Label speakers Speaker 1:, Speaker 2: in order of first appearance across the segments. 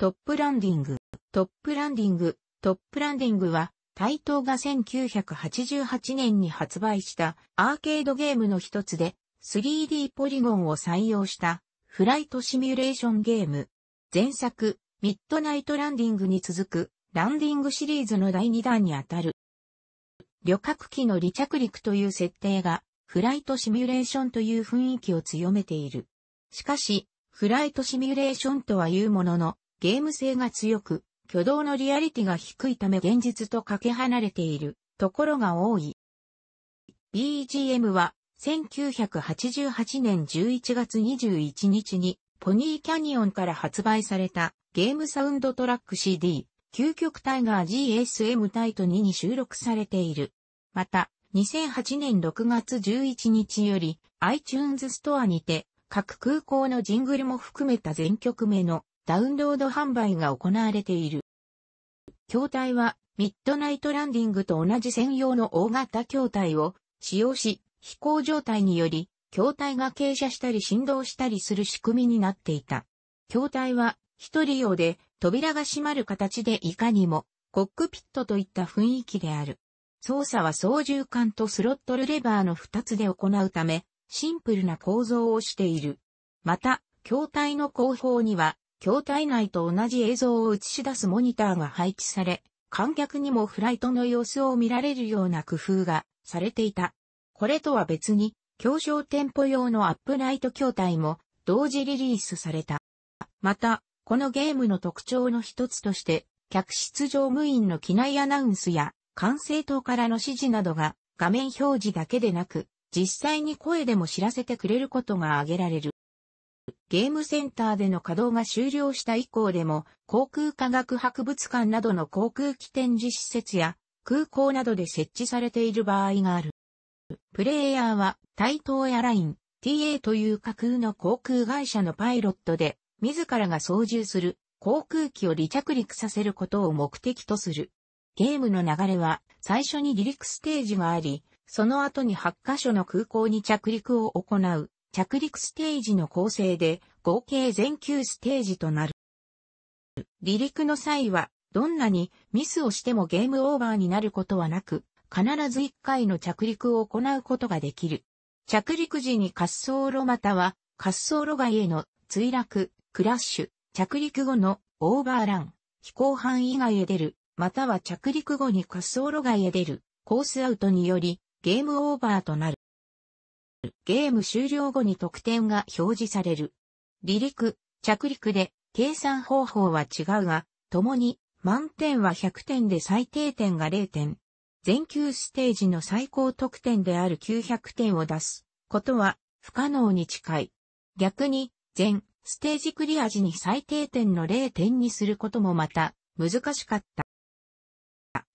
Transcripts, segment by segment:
Speaker 1: トップランディング。トップランディング。トップランディングは、台東が1988年に発売したアーケードゲームの一つで、3D ポリゴンを採用したフライトシミュレーションゲーム。前作、ミッドナイトランディングに続く、ランディングシリーズの第2弾にあたる。旅客機の離着陸という設定が、フライトシミュレーションという雰囲気を強めている。しかし、フライトシミュレーションとは言うものの、ゲーム性が強く、挙動のリアリティが低いため現実とかけ離れているところが多い。BGM は1988年11月21日にポニーキャニオンから発売されたゲームサウンドトラック CD 究極タイガー GSM タイト2に収録されている。また、2008年6月11日より iTunes ストアにて各空港のジングルも含めた全曲目のダウンロード販売が行われている。筐体は、ミッドナイトランディングと同じ専用の大型筐体を使用し、飛行状態により、筐体が傾斜したり振動したりする仕組みになっていた。筐体は、一人用で、扉が閉まる形でいかにも、コックピットといった雰囲気である。操作は操縦桿とスロットルレバーの二つで行うため、シンプルな構造をしている。また、筐体の後方には、筐体内と同じ映像を映し出すモニターが配置され、観客にもフライトの様子を見られるような工夫がされていた。これとは別に、競商店舗用のアップライト筐体も同時リリースされた。また、このゲームの特徴の一つとして、客室乗務員の機内アナウンスや、管制塔からの指示などが画面表示だけでなく、実際に声でも知らせてくれることが挙げられる。ゲームセンターでの稼働が終了した以降でも、航空科学博物館などの航空機展示施設や、空港などで設置されている場合がある。プレイヤーは、対等エアライン、TA という架空の航空会社のパイロットで、自らが操縦する航空機を離着陸させることを目的とする。ゲームの流れは、最初に離陸ステージがあり、その後に8カ所の空港に着陸を行う。着陸ステージの構成で合計全9ステージとなる。離陸の際は、どんなにミスをしてもゲームオーバーになることはなく、必ず1回の着陸を行うことができる。着陸時に滑走路または滑走路外への墜落、クラッシュ、着陸後のオーバーラン、飛行範囲外へ出る、または着陸後に滑走路外へ出る、コースアウトによりゲームオーバーとなる。ゲーム終了後に得点が表示される。離陸、着陸で計算方法は違うが、共に満点は100点で最低点が0点。全球ステージの最高得点である900点を出すことは不可能に近い。逆に全ステージクリア時に最低点の0点にすることもまた難しかった。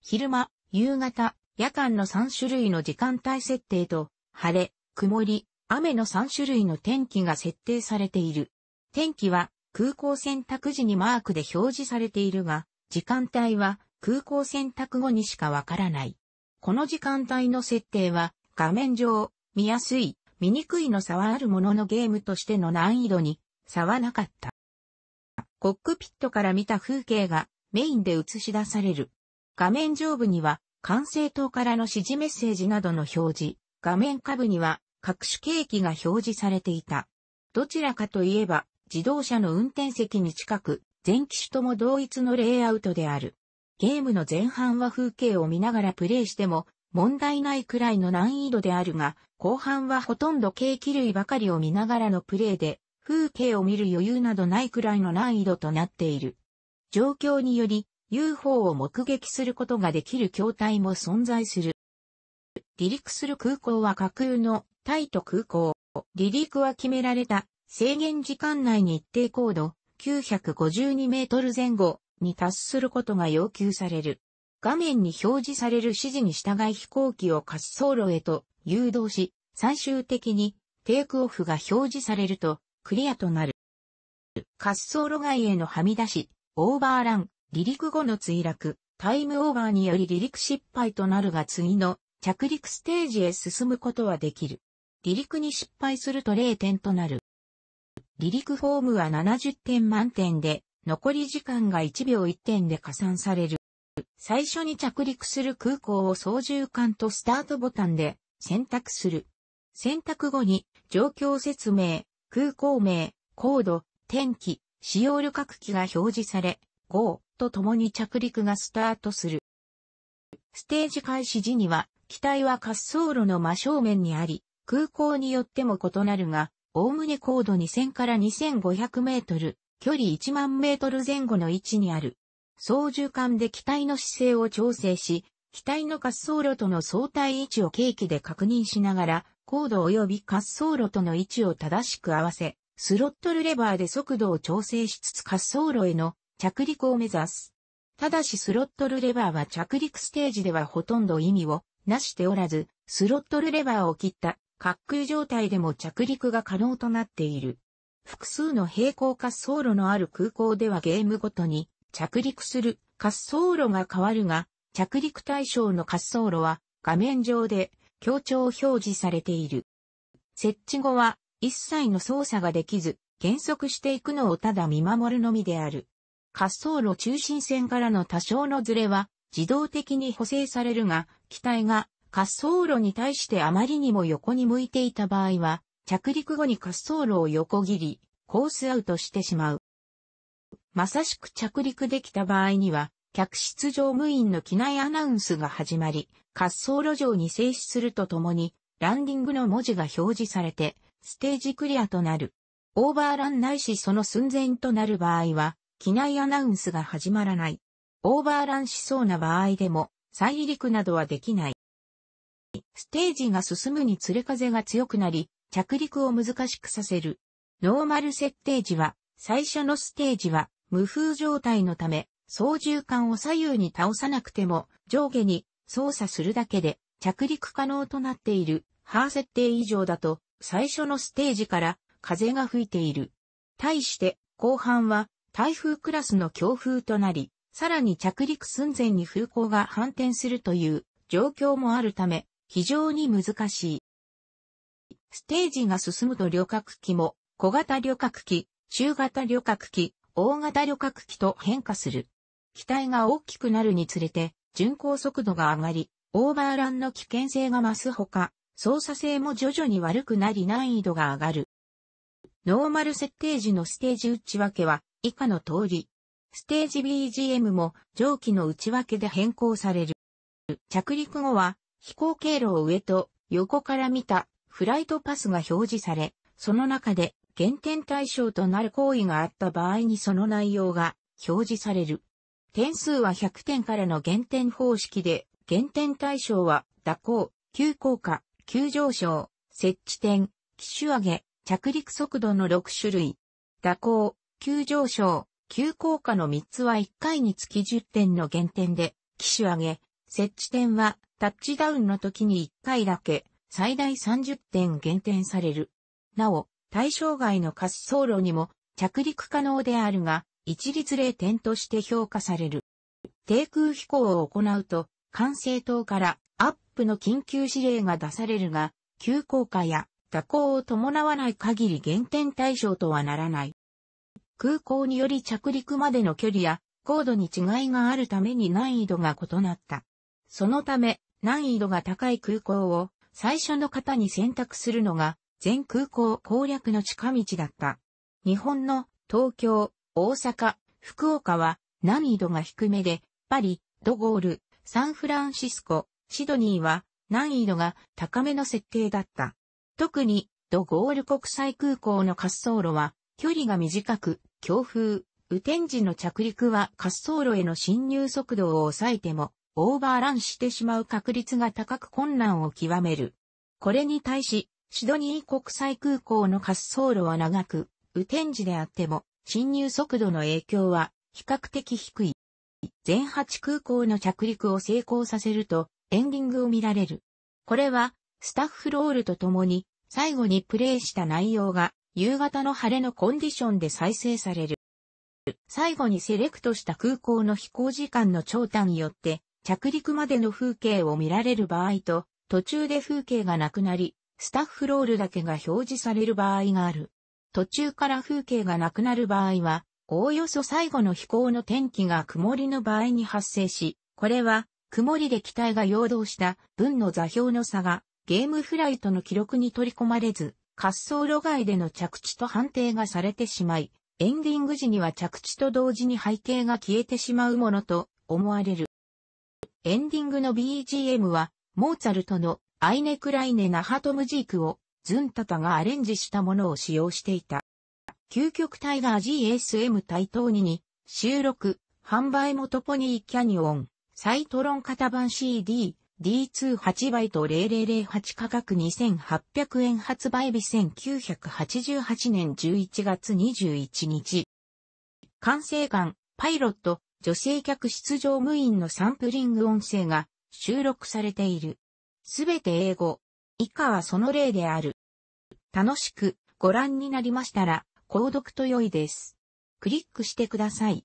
Speaker 1: 昼間、夕方、夜間の3種類の時間帯設定と晴れ、曇り、雨の3種類の天気が設定されている。天気は空港選択時にマークで表示されているが、時間帯は空港選択後にしかわからない。この時間帯の設定は画面上、見やすい、見にくいの差はあるもののゲームとしての難易度に差はなかった。コックピットから見た風景がメインで映し出される。画面上部には管制塔からの指示メッセージなどの表示、画面下部には各種計器が表示されていた。どちらかといえば、自動車の運転席に近く、全機種とも同一のレイアウトである。ゲームの前半は風景を見ながらプレイしても問題ないくらいの難易度であるが、後半はほとんど景気類ばかりを見ながらのプレイで、風景を見る余裕などないくらいの難易度となっている。状況により、UFO を目撃することができる筐体も存在する。離陸する空港は架空のタイト空港。離陸は決められた制限時間内に一定高度952メートル前後に達することが要求される。画面に表示される指示に従い飛行機を滑走路へと誘導し、最終的にテイクオフが表示されるとクリアとなる。滑走路外へのはみ出し、オーバーラン、離陸後の墜落、タイムオーバーにより離陸失敗となるが次の着陸ステージへ進むことはできる。離陸に失敗すると0点となる。離陸フォームは70点満点で、残り時間が1秒1点で加算される。最初に着陸する空港を操縦桿とスタートボタンで選択する。選択後に状況説明、空港名、高度、天気、使用旅客機が表示され、GO と共に着陸がスタートする。ステージ開始時には、機体は滑走路の真正面にあり、空港によっても異なるが、おおむね高度2000から2500メートル、距離1万メートル前後の位置にある。操縦桿で機体の姿勢を調整し、機体の滑走路との相対位置を計器で確認しながら、高度及び滑走路との位置を正しく合わせ、スロットルレバーで速度を調整しつつ滑走路への着陸を目指す。ただしスロットルレバーは着陸ステージではほとんど意味をなしておらず、スロットルレバーを切った滑空状態でも着陸が可能となっている。複数の平行滑走路のある空港ではゲームごとに着陸する滑走路が変わるが、着陸対象の滑走路は画面上で強調表示されている。設置後は一切の操作ができず、減速していくのをただ見守るのみである。滑走路中心線からの多少のずれは自動的に補正されるが、機体が滑走路に対してあまりにも横に向いていた場合は、着陸後に滑走路を横切り、コースアウトしてしまう。まさしく着陸できた場合には、客室乗務員の機内アナウンスが始まり、滑走路上に静止するとともに、ランディングの文字が表示されて、ステージクリアとなる。オーバーランないしその寸前となる場合は、機内アナウンスが始まらない。オーバーランしそうな場合でも、再離陸などはできない。ステージが進むにつれ風が強くなり、着陸を難しくさせる。ノーマル設定時は、最初のステージは無風状態のため、操縦桿を左右に倒さなくても上下に操作するだけで着陸可能となっている。ハー設定以上だと最初のステージから風が吹いている。対して後半は台風クラスの強風となり、さらに着陸寸前に風向が反転するという状況もあるため、非常に難しい。ステージが進むと旅客機も小型旅客機、中型旅客機、大型旅客機と変化する。機体が大きくなるにつれて、巡航速度が上がり、オーバーランの危険性が増すほか、操作性も徐々に悪くなり難易度が上がる。ノーマル設定時のステージ打ち分けは、以下の通り。ステージ BGM も上記の内訳で変更される。着陸後は飛行経路を上と横から見たフライトパスが表示され、その中で減点対象となる行為があった場合にその内容が表示される。点数は100点からの減点方式で、減点対象は蛇行、急降下、急上昇、設置点、機種上げ、着陸速度の6種類。蛇行、急上昇、急降下の3つは1回につき10点の減点で、機種上げ、設置点はタッチダウンの時に1回だけ、最大30点減点される。なお、対象外の滑走路にも着陸可能であるが、一律0点として評価される。低空飛行を行うと、管制塔からアップの緊急指令が出されるが、急降下や蛇行を伴わない限り減点対象とはならない。空港により着陸までの距離や高度に違いがあるために難易度が異なった。そのため、難易度が高い空港を最初の方に選択するのが全空港攻略の近道だった。日本の東京、大阪、福岡は難易度が低めで、パリ、ドゴール、サンフランシスコ、シドニーは難易度が高めの設定だった。特にドゴール国際空港の滑走路は距離が短く、強風、雨天時の着陸は滑走路への侵入速度を抑えても、オーバーランしてしまう確率が高く困難を極める。これに対し、シドニー国際空港の滑走路は長く、雨天時であっても、侵入速度の影響は比較的低い。全8空港の着陸を成功させると、エンディングを見られる。これは、スタッフロールとともに、最後にプレイした内容が夕方の晴れのコンディションで再生される。最後にセレクトした空港の飛行時間の長短によって、着陸までの風景を見られる場合と、途中で風景がなくなり、スタッフロールだけが表示される場合がある。途中から風景がなくなる場合は、おおよそ最後の飛行の天気が曇りの場合に発生し、これは曇りで機体が陽動した分の座標の差がゲームフライトの記録に取り込まれず、滑走路外での着地と判定がされてしまい、エンディング時には着地と同時に背景が消えてしまうものと思われる。エンディングの BGM は、モーツァルトのアイネクライネ・ナハトムジークをズンタタがアレンジしたものを使用していた。究極タイガー GSM 対等2に収録、販売元ポニーキャニオン、サイトロン型版 CD、D28 倍と0008価格2800円発売日1988年11月21日。管制官、パイロット、女性客出場無員のサンプリング音声が収録されている。すべて英語。以下はその例である。楽しくご覧になりましたら、購読と良いです。クリックしてください。